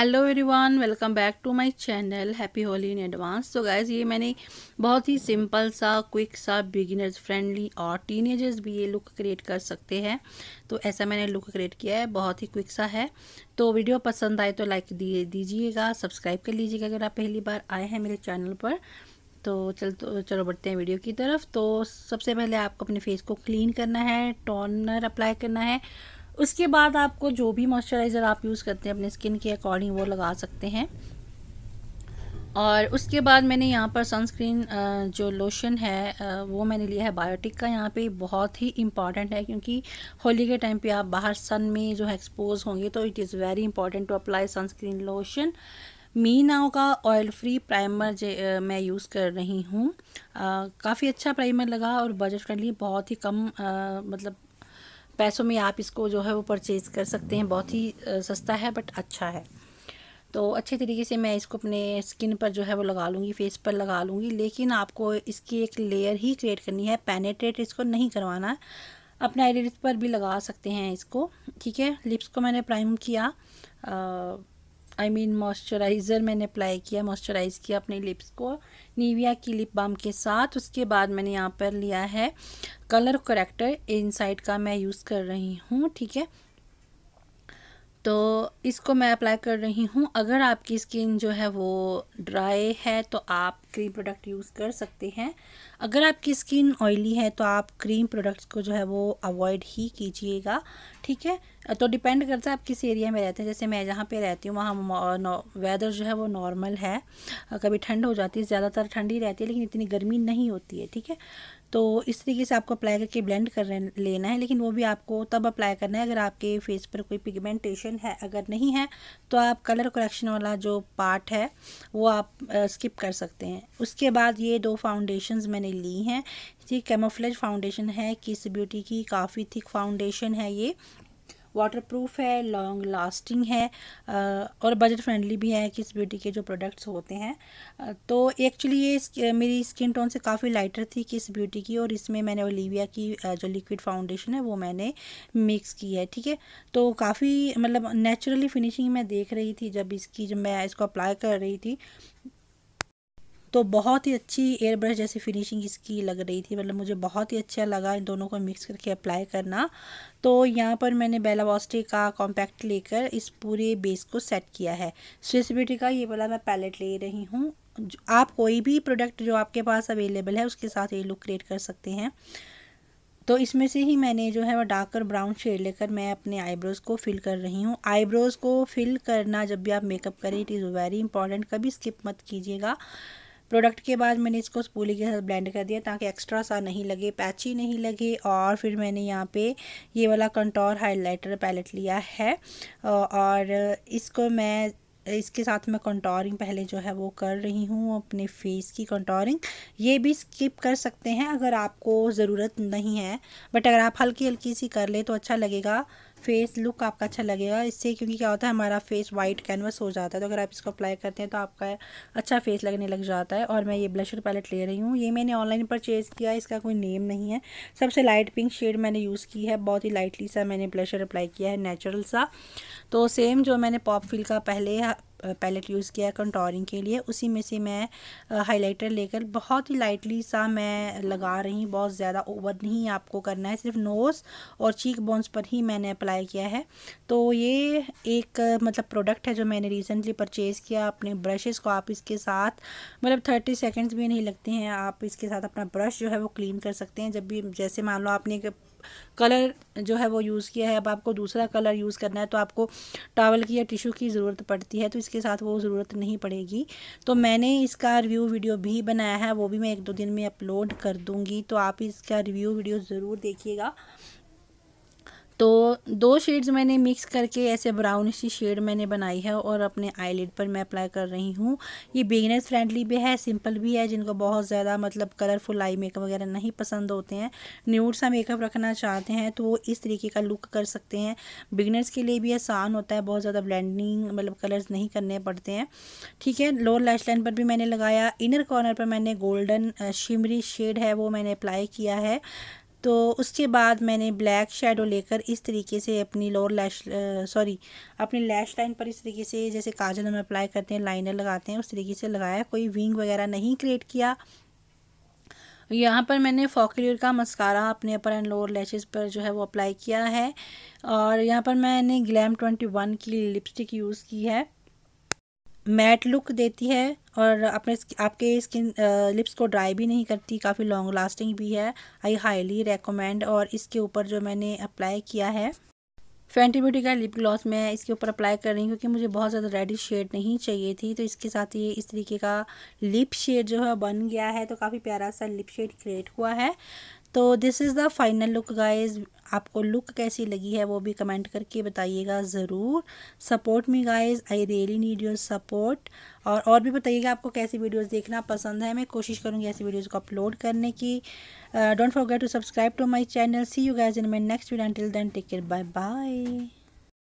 hello everyone welcome back to my channel happy Holi in advance तो guys ये मैंने बहुत ही सिंपल सा क्विक सा बिगिनर्स फ्रेंडली और टीनेजर्स भी ये लुक क्रिएट कर सकते हैं तो ऐसा मैंने लुक क्रिएट किया है बहुत ही क्विक सा है तो वीडियो पसंद आए तो लाइक दिए दीजिएगा सब्सक्राइब कर लीजिएगा अगर आप पहली बार आए हैं मेरे चैनल पर तो चल तो चलो बढ़ते हैं वीडियो की तरफ तो सबसे पहले आपको अपने फेस को क्लीन करना है टोनर अप्लाई करना है उसके बाद आपको जो भी मॉइस्चराइज़र आप यूज़ करते हैं अपने स्किन के अकॉर्डिंग वो लगा सकते हैं और उसके बाद मैंने यहाँ पर सनस्क्रीन जो लोशन है वो मैंने लिया है बायोटिक का यहाँ पे बहुत ही इम्पॉर्टेंट है क्योंकि होली के टाइम पे आप बाहर सन में जो है एक्सपोज होंगे तो it is very important to apply sunscreen lotion मी नाव का ऑयल फ्री प्राइमर जे मैं यूज़ कर रही हूँ काफ़ी अच्छा प्राइमर लगा और बजट फ्रेंडली बहुत ही कम आ, मतलब पैसों में आप इसको जो है वो परचेज़ कर सकते हैं बहुत ही सस्ता है बट अच्छा है तो अच्छे तरीके से मैं इसको अपने स्किन पर जो है वो लगा लूँगी फेस पर लगा लूँगी लेकिन आपको इसकी एक लेयर ही क्रिएट करनी है पेनेट्रेट इसको नहीं करवाना अपने आईलिड्स पर भी लगा सकते हैं इसको ठीक है लिप्स को मैंने प्राइम किया आ, आई मीन मॉइस्चराइज़र मैंने अप्लाई किया मॉइस्चराइज़ किया अपने लिप्स को नीविया की लिप बाम के साथ उसके बाद मैंने यहाँ पर लिया है कलर करेक्टर इनसाइड का मैं यूज़ कर रही हूँ ठीक है तो इसको मैं अप्लाई कर रही हूँ अगर आपकी स्किन जो है वो ड्राई है तो आप क्रीम प्रोडक्ट यूज़ कर सकते हैं अगर आपकी स्किन ऑयली है तो आप क्रीम प्रोडक्ट्स को जो है वो अवॉइड ही कीजिएगा ठीक है तो डिपेंड करता है आप किस एरिया में रहते हैं जैसे मैं जहाँ पे रहती हूँ वहाँ वेदर जो है वो नॉर्मल है कभी ठंड हो जाती है ज़्यादातर ठंडी रहती है लेकिन इतनी गर्मी नहीं होती है ठीक है तो इस तरीके से आपको अप्लाई करके ब्लेंड कर लेना है लेकिन वो भी आपको तब अप्लाई करना है अगर आपके फेस पर कोई पिगमेंटेशन है अगर नहीं है तो आप कलर करेक्शन वाला जो पार्ट है वो आप स्किप कर सकते हैं हैं उसके बाद ये दो फाउंडेशंस मैंने ली हैं ये कैमोफ्लेज फाउंडेशन है किस ब्यूटी की काफ़ी थिक फाउंडेशन है ये वाटर प्रूफ है लॉन्ग लास्टिंग है और बजट फ्रेंडली भी है किस ब्यूटी के जो प्रोडक्ट्स होते हैं तो एक्चुअली ये मेरी स्किन टोन से काफ़ी लाइटर थी किस ब्यूटी की और इसमें मैंने ओलिविया की जो लिक्विड फाउंडेशन है वो मैंने मिक्स की है ठीक है तो काफ़ी मतलब नेचुरली फिनिशिंग मैं देख रही थी जब इसकी जब मैं इसको अप्लाई कर रही थी तो बहुत ही अच्छी एयर ब्रश जैसी फिनिशिंग इसकी लग रही थी मतलब मुझे बहुत ही अच्छा लगा इन दोनों को मिक्स करके अप्लाई करना तो यहाँ पर मैंने बेला वॉस्टे का कॉम्पैक्ट लेकर इस पूरे बेस को सेट किया है स्विस ब्यूटी का ये वाला मैं पैलेट ले रही हूँ आप कोई भी प्रोडक्ट जो आपके पास अवेलेबल है उसके साथ ये लुक क्रिएट कर सकते हैं तो इसमें से ही मैंने जो है वो डार्कर ब्राउन शेड लेकर मैं अपने आईब्रोज़ को फिल कर रही हूँ आईब्रोज़ को फिल करना जब भी आप मेकअप करें इट इज़ वेरी इंपॉर्टेंट कभी स्किप मत कीजिएगा प्रोडक्ट के बाद मैंने इसको स्पूली के साथ ब्लेंड कर दिया ताकि एक्स्ट्रा सा नहीं लगे पैची नहीं लगे और फिर मैंने यहाँ पे ये वाला कंटोर हाइलाइटर पैलेट लिया है और इसको मैं इसके साथ मैं कंटोरिंग पहले जो है वो कर रही हूँ अपने फेस की कंटोरिंग ये भी स्किप कर सकते हैं अगर आपको ज़रूरत नहीं है बट अगर आप हल्की हल्की सी कर ले तो अच्छा लगेगा फेस लुक आपका अच्छा लगेगा इससे क्योंकि क्या होता है हमारा फेस वाइट कैनवस हो जाता है तो अगर आप इसको अप्लाई करते हैं तो आपका अच्छा फेस लगने लग जाता है और मैं ये ब्लशर पैलेट ले रही हूँ ये मैंने ऑनलाइन परचेज़ किया इसका कोई नेम नहीं है सबसे लाइट पिंक शेड मैंने यूज़ की है बहुत ही लाइटली सा मैंने ब्लशर अप्लाई किया है नेचुरल सा तो सेम जो मैंने पॉप फिल का पहले पैलेट यूज़ किया कंटोरिंग के लिए उसी में से मैं हाइलाइटर लेकर बहुत ही लाइटली सा मैं लगा रही हूँ बहुत ज़्यादा ओवर नहीं आपको करना है सिर्फ नोज़ और चीक बोन्स पर ही मैंने अप्लाई किया है तो ये एक मतलब प्रोडक्ट है जो मैंने रिसेंटली परचेज़ किया अपने ब्रशेज़ को आप इसके साथ मतलब थर्टी सेकेंड्स भी नहीं लगते हैं आप इसके साथ अपना ब्रश जो है वो क्लीन कर सकते हैं जब भी जैसे मान लो आपने एक कलर जो है वो यूज़ किया है अब आपको दूसरा कलर यूज़ करना है तो आपको टावल की या टिशू की ज़रूरत पड़ती है तो इसके साथ वो ज़रूरत नहीं पड़ेगी तो मैंने इसका रिव्यू वीडियो भी बनाया है वो भी मैं एक दो दिन में अपलोड कर दूँगी तो आप इसका रिव्यू वीडियो ज़रूर देखिएगा तो दो शेड्स मैंने मिक्स करके ऐसे ब्राउन सी शेड मैंने बनाई है और अपने आईलेट पर मैं अप्लाई कर रही हूँ ये बिगनर्स फ्रेंडली भी है सिंपल भी है जिनको बहुत ज़्यादा मतलब कलरफुल आई मेकअप वगैरह नहीं पसंद होते हैं न्यूड सा मेकअप रखना चाहते हैं तो वो इस तरीके का लुक कर सकते हैं बिगनर्स के लिए भी आसान होता है बहुत ज़्यादा ब्लैंडिंग मतलब कलर्स नहीं करने पड़ते हैं ठीक है लोअर लैश लाइन पर भी मैंने लगाया इनर कॉर्नर पर मैंने गोल्डन शिमरी शेड है वो मैंने अप्लाई किया है तो उसके बाद मैंने ब्लैक शेडो लेकर इस तरीके से अपनी लोअर लैश सॉरी अपनी लैश लाइन पर इस तरीके से जैसे काजल हम अप्लाई करते हैं लाइनर लगाते हैं उस तरीके से लगाया कोई विंग वगैरह नहीं क्रिएट किया यहाँ पर मैंने फॉकलियर का मस्कारा अपने अपर एंड लोअर लैशेस पर जो है वो अप्लाई किया है और यहाँ पर मैंने ग्लैम ट्वेंटी वन की लिपस्टिक यूज़ की है मैट लुक देती है और अपने आपके स्किन लिप्स को ड्राई भी नहीं करती काफ़ी लॉन्ग लास्टिंग भी है आई हाईली रेकमेंड और इसके ऊपर जो मैंने अप्लाई किया है फैंटी ब्यूटी का लिप ग्लॉस मैं इसके ऊपर अप्लाई कर रही हूँ क्योंकि मुझे बहुत ज़्यादा रेडिश शेड नहीं चाहिए थी तो इसके साथ ये इस तरीके का लिप शेड जो है बन गया है तो काफ़ी प्यारा सा लिप शेड क्रिएट हुआ है तो this is the final look guys आपको लुक कैसी लगी है वो भी कमेंट करके बताइएगा ज़रूर support me guys I really need your support और और भी बताइएगा आपको कैसी वीडियोस देखना पसंद है मैं कोशिश करूँगी ऐसी वीडियोस को अपलोड करने की don't forget to subscribe to my channel see you guys in my next video till then take care bye bye